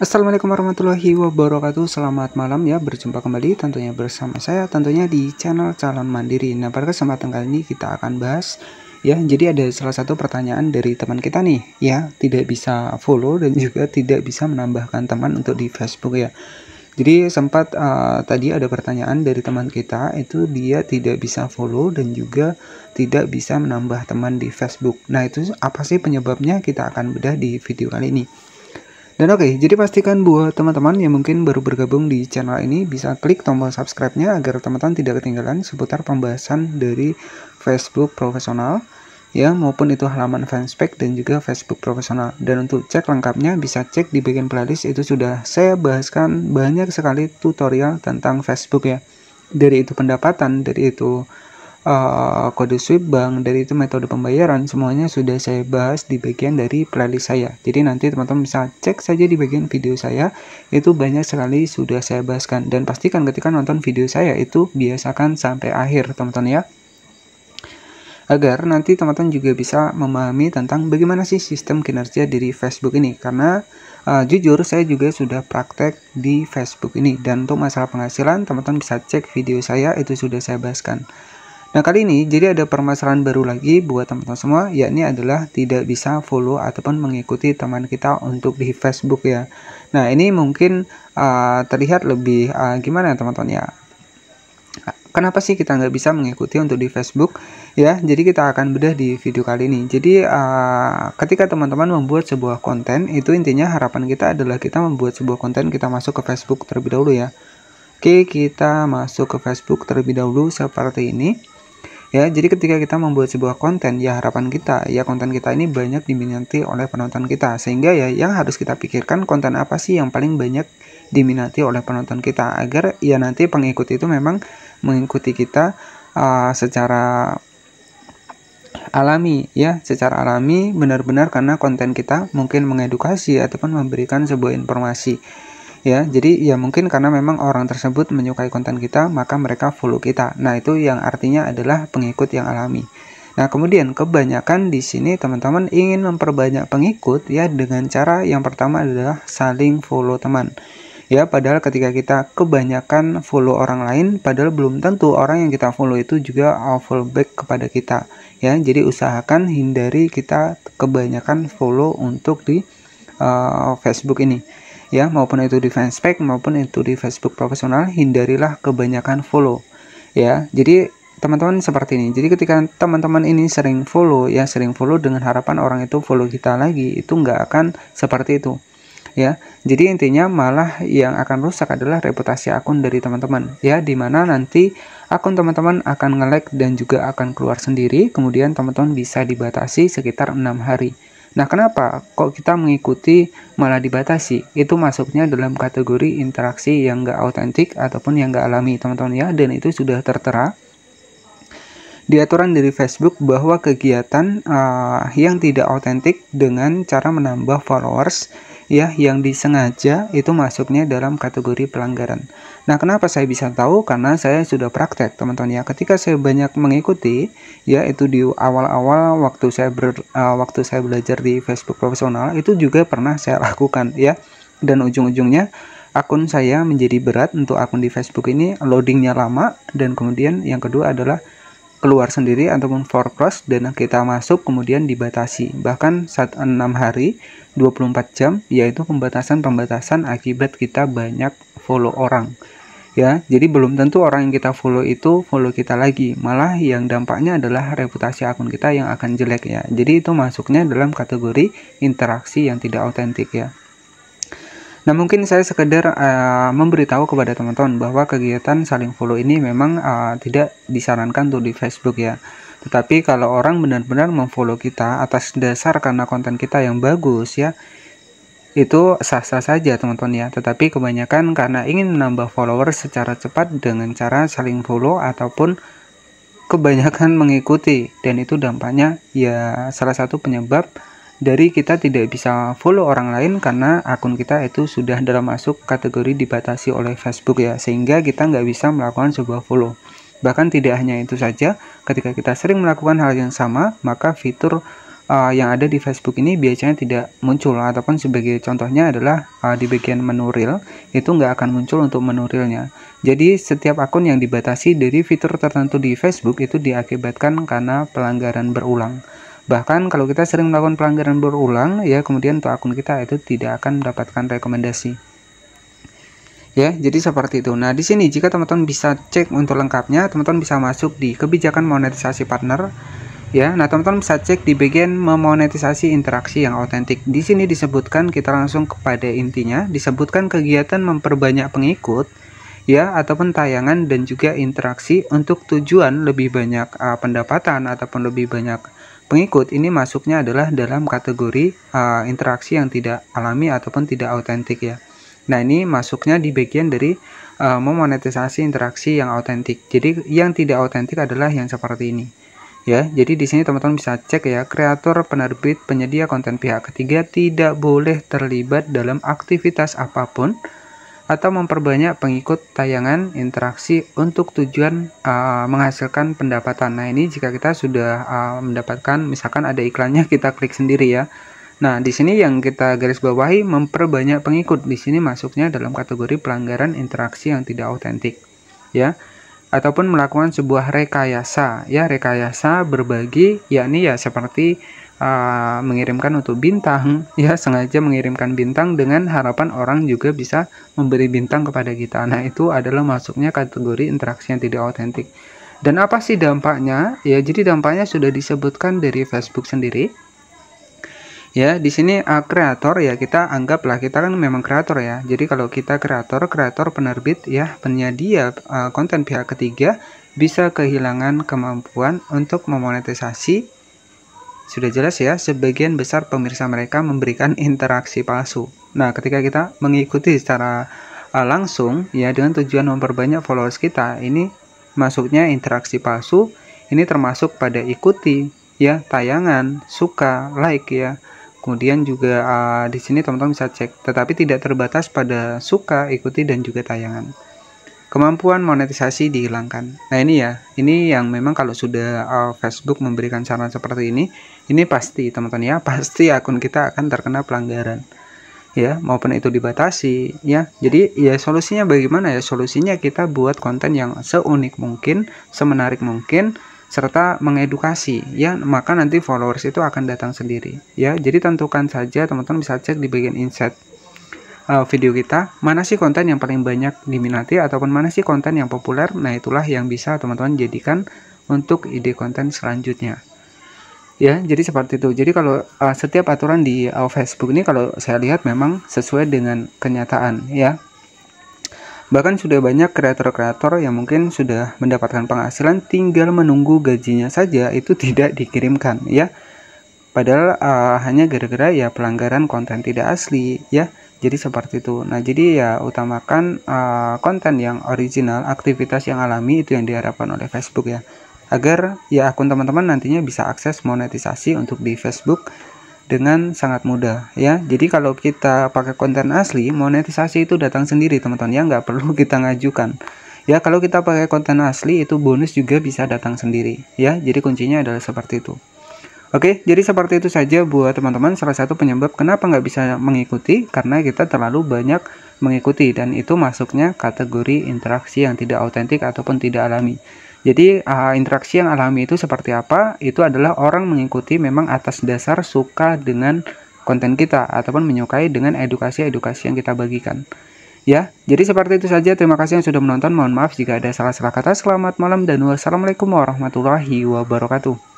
Assalamualaikum warahmatullahi wabarakatuh Selamat malam ya Berjumpa kembali tentunya bersama saya Tentunya di channel Calon Mandiri Nah pada kesempatan kali ini kita akan bahas Ya jadi ada salah satu pertanyaan dari teman kita nih Ya tidak bisa follow dan juga tidak bisa menambahkan teman untuk di Facebook ya Jadi sempat uh, tadi ada pertanyaan dari teman kita Itu dia tidak bisa follow dan juga tidak bisa menambah teman di Facebook Nah itu apa sih penyebabnya kita akan bedah di video kali ini dan oke, okay, jadi pastikan buat teman-teman yang mungkin baru bergabung di channel ini bisa klik tombol subscribe-nya agar teman-teman tidak ketinggalan seputar pembahasan dari Facebook profesional ya maupun itu halaman fanspage dan juga Facebook profesional. Dan untuk cek lengkapnya bisa cek di bagian playlist itu sudah saya bahaskan banyak sekali tutorial tentang Facebook ya. Dari itu pendapatan, dari itu Eh, kode sweep bank, dari itu metode pembayaran, semuanya sudah saya bahas di bagian dari playlist saya. Jadi nanti teman-teman bisa cek saja di bagian video saya, itu banyak sekali sudah saya bahaskan. Dan pastikan ketika nonton video saya itu biasakan sampai akhir teman-teman ya agar nanti teman-teman juga bisa memahami tentang bagaimana sih sistem kinerja dari Facebook ini karena uh, jujur saya juga sudah praktek di Facebook ini dan untuk masalah penghasilan teman-teman bisa cek video saya itu sudah saya bahaskan Nah kali ini jadi ada permasalahan baru lagi buat teman-teman semua yakni adalah tidak bisa follow ataupun mengikuti teman kita untuk di Facebook ya. Nah ini mungkin uh, terlihat lebih uh, gimana ya teman-teman ya. Kenapa sih kita nggak bisa mengikuti untuk di Facebook ya? Jadi kita akan bedah di video kali ini. Jadi uh, ketika teman-teman membuat sebuah konten itu intinya harapan kita adalah kita membuat sebuah konten kita masuk ke Facebook terlebih dahulu ya. Oke, kita masuk ke Facebook terlebih dahulu seperti ini. Ya, jadi ketika kita membuat sebuah konten, ya harapan kita, ya konten kita ini banyak diminati oleh penonton kita. Sehingga ya yang harus kita pikirkan konten apa sih yang paling banyak diminati oleh penonton kita agar ya nanti pengikut itu memang mengikuti kita uh, secara alami ya secara alami benar-benar karena konten kita mungkin mengedukasi ataupun memberikan sebuah informasi ya jadi ya mungkin karena memang orang tersebut menyukai konten kita maka mereka follow kita nah itu yang artinya adalah pengikut yang alami Nah, kemudian kebanyakan di sini teman-teman ingin memperbanyak pengikut ya dengan cara yang pertama adalah saling follow teman. Ya, padahal ketika kita kebanyakan follow orang lain, padahal belum tentu orang yang kita follow itu juga follow back kepada kita. Ya, jadi usahakan hindari kita kebanyakan follow untuk di uh, Facebook ini ya maupun itu di fanspage maupun itu di Facebook profesional hindarilah kebanyakan follow ya jadi teman-teman seperti ini jadi ketika teman-teman ini sering follow ya sering follow dengan harapan orang itu follow kita lagi itu nggak akan seperti itu ya jadi intinya malah yang akan rusak adalah reputasi akun dari teman-teman ya dimana nanti akun teman-teman akan nge like dan juga akan keluar sendiri kemudian teman-teman bisa dibatasi sekitar enam hari Nah, kenapa kok kita mengikuti malah dibatasi? Itu masuknya dalam kategori interaksi yang nggak autentik ataupun yang nggak alami, teman-teman ya. Dan itu sudah tertera di aturan dari Facebook bahwa kegiatan uh, yang tidak autentik dengan cara menambah followers ya yang disengaja itu masuknya dalam kategori pelanggaran. Nah, kenapa saya bisa tahu? Karena saya sudah praktek, teman-teman ya. Ketika saya banyak mengikuti, ya itu di awal-awal waktu saya ber, uh, waktu saya belajar di Facebook profesional itu juga pernah saya lakukan, ya. Dan ujung-ujungnya akun saya menjadi berat untuk akun di Facebook ini loadingnya lama dan kemudian yang kedua adalah keluar sendiri ataupun forecast dan kita masuk kemudian dibatasi bahkan saat enam hari 24 jam yaitu pembatasan-pembatasan akibat kita banyak follow orang ya jadi belum tentu orang yang kita follow itu follow kita lagi malah yang dampaknya adalah reputasi akun kita yang akan jelek ya jadi itu masuknya dalam kategori interaksi yang tidak autentik ya Nah mungkin saya sekedar uh, memberitahu kepada teman-teman bahwa kegiatan saling follow ini memang uh, tidak disarankan untuk di Facebook ya. Tetapi kalau orang benar-benar memfollow kita atas dasar karena konten kita yang bagus ya, itu sah-sah saja teman-teman ya tetapi kebanyakan karena ingin menambah follower secara cepat dengan cara saling follow ataupun kebanyakan mengikuti dan itu dampaknya ya salah satu penyebab dari kita tidak bisa follow orang lain karena akun kita itu sudah dalam masuk kategori dibatasi oleh Facebook ya sehingga kita nggak bisa melakukan sebuah follow bahkan tidak hanya itu saja ketika kita sering melakukan hal yang sama maka fitur uh, yang ada di Facebook ini biasanya tidak muncul ataupun sebagai contohnya adalah uh, di bagian menu reel itu nggak akan muncul untuk menu reelnya. Jadi setiap akun yang dibatasi dari fitur tertentu di Facebook itu diakibatkan karena pelanggaran berulang. Bahkan kalau kita sering melakukan pelanggaran berulang ya kemudian untuk akun kita itu tidak akan mendapatkan rekomendasi. Ya, jadi seperti itu. Nah, di sini jika teman-teman bisa cek untuk lengkapnya, teman-teman bisa masuk di kebijakan monetisasi partner ya. Nah, teman-teman bisa cek di bagian memonetisasi interaksi yang otentik. Di sini disebutkan kita langsung kepada intinya, disebutkan kegiatan memperbanyak pengikut ya ataupun tayangan dan juga interaksi untuk tujuan lebih banyak uh, pendapatan ataupun lebih banyak pengikut ini masuknya adalah dalam kategori uh, interaksi yang tidak alami ataupun tidak otentik ya. Nah, ini masuknya di bagian dari e, memonetisasi interaksi yang autentik. Jadi yang tidak autentik adalah yang seperti ini ya. Jadi di sini teman-teman bisa cek ya, kreator, penerbit, penyedia konten pihak ketiga tidak boleh terlibat dalam aktivitas apapun atau memperbanyak pengikut tayangan interaksi untuk tujuan uh, menghasilkan pendapatan. Nah, ini jika kita sudah uh, mendapatkan misalkan ada iklannya kita klik sendiri ya. Nah, di sini yang kita garis bawahi memperbanyak pengikut. Di sini masuknya dalam kategori pelanggaran interaksi yang tidak otentik. Ya ataupun melakukan sebuah rekayasa ya rekayasa berbagi yakni ya seperti uh, mengirimkan untuk bintang ya sengaja mengirimkan bintang dengan harapan orang juga bisa memberi bintang kepada kita nah itu adalah masuknya kategori interaksi yang tidak otentik dan apa sih dampaknya ya jadi dampaknya sudah disebutkan dari Facebook sendiri ya di sini uh, kreator ya kita anggaplah kita kan memang kreator ya jadi kalau kita kreator kreator penerbit ya penyedia uh, konten pihak ketiga bisa kehilangan kemampuan untuk memonetisasi sudah jelas ya sebagian besar pemirsa mereka memberikan interaksi palsu nah ketika kita mengikuti secara uh, langsung ya dengan tujuan memperbanyak followers kita ini masuknya interaksi palsu ini termasuk pada ikuti ya tayangan suka like ya Kemudian juga uh, di sini teman-teman bisa cek, tetapi tidak terbatas pada suka, ikuti dan juga tayangan. Kemampuan monetisasi dihilangkan. Nah ini ya, ini yang memang kalau sudah uh, Facebook memberikan saran seperti ini, ini pasti teman-teman ya, pasti akun kita akan terkena pelanggaran. Ya, maupun itu dibatasi ya. Jadi ya solusinya bagaimana ya? Solusinya kita buat konten yang seunik mungkin, semenarik mungkin, serta mengedukasi ya maka nanti followers itu akan datang sendiri ya jadi tentukan saja teman-teman bisa cek di bagian insert uh, eh, video kita mana sih konten yang paling banyak diminati ataupun mana sih konten yang populer nah itulah yang bisa teman-teman jadikan untuk ide konten selanjutnya ya jadi seperti itu jadi kalau uh, setiap aturan di uh, Facebook ini kalau saya lihat memang sesuai dengan kenyataan ya Bahkan sudah banyak kreator-kreator yang mungkin sudah mendapatkan penghasilan tinggal menunggu gajinya saja itu tidak dikirimkan ya. Padahal uh, hanya gara-gara ya pelanggaran konten tidak asli ya. Jadi seperti itu. Nah, jadi ya utamakan uh, konten yang original, aktivitas yang alami itu yang diharapkan oleh Facebook ya. Agar ya akun teman-teman nantinya bisa akses monetisasi untuk di Facebook dengan sangat mudah ya. Jadi kalau kita pakai konten asli, monetisasi itu datang sendiri teman-teman ya, nggak perlu kita ngajukan. Ya kalau kita pakai konten asli itu bonus juga bisa datang sendiri ya. Jadi kuncinya adalah seperti itu. Oke, jadi seperti itu saja buat teman-teman salah satu penyebab kenapa nggak bisa mengikuti karena kita terlalu banyak mengikuti dan itu masuknya kategori interaksi yang tidak autentik ataupun tidak alami. Jadi uh, interaksi yang alami itu seperti apa? Itu adalah orang mengikuti memang atas dasar suka dengan konten kita ataupun menyukai dengan edukasi-edukasi yang kita bagikan. Ya, jadi seperti itu saja. Terima kasih yang sudah menonton. Mohon maaf jika ada salah-salah kata. Selamat malam dan wassalamualaikum warahmatullahi wabarakatuh.